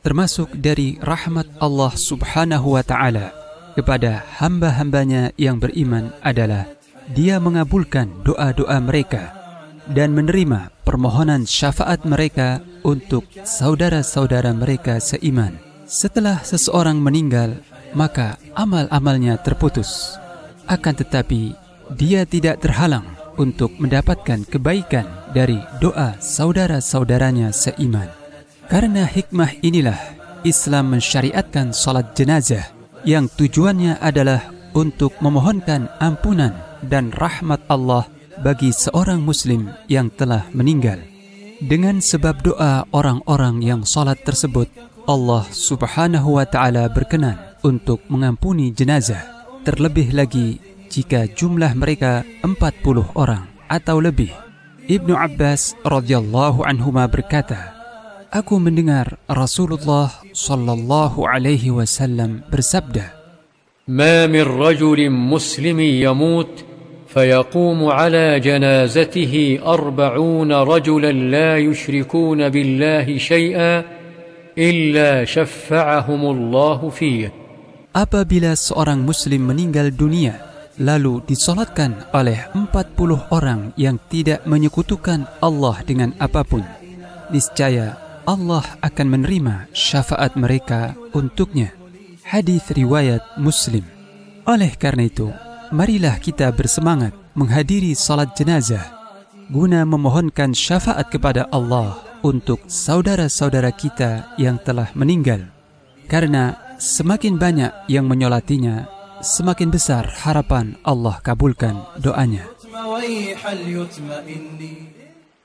Termasuk dari rahmat Allah subhanahu wa ta'ala kepada hamba-hambanya yang beriman adalah dia mengabulkan doa-doa mereka dan menerima permohonan syafaat mereka untuk saudara-saudara mereka seiman. Setelah seseorang meninggal, maka amal-amalnya terputus. Akan tetapi, dia tidak terhalang untuk mendapatkan kebaikan dari doa saudara-saudaranya seiman. Karena hikmah inilah Islam mensyariatkan salat jenazah yang tujuannya adalah untuk memohonkan ampunan dan rahmat Allah bagi seorang muslim yang telah meninggal. Dengan sebab doa orang-orang yang salat tersebut, Allah Subhanahu wa taala berkenan untuk mengampuni jenazah. Terlebih lagi jika jumlah mereka 40 orang atau lebih. Ibnu Abbas radhiyallahu anhuma berkata, Aku mendengar Rasulullah sallallahu alaihi wasallam bersabda, "Ma min rajulin muslimin yamut فيقوم على جنازته أربعون رجلا لا يشركون بالله شيئا إلا شفعهم الله فيه Apabila seorang muslim meninggal dunia lalu disolatkan oleh 40 orang yang tidak menyekutukan Allah dengan apapun. Niscaya Allah akan menerima syafaat mereka untuknya. Hadis riwayat Muslim. Oleh karena itu, marilah kita bersemangat menghadiri salat jenazah guna memohonkan syafaat kepada Allah untuk saudara-saudara kita yang telah meninggal. Karena semakin banyak yang menyolatinya, semakin besar harapan Allah kabulkan doanya.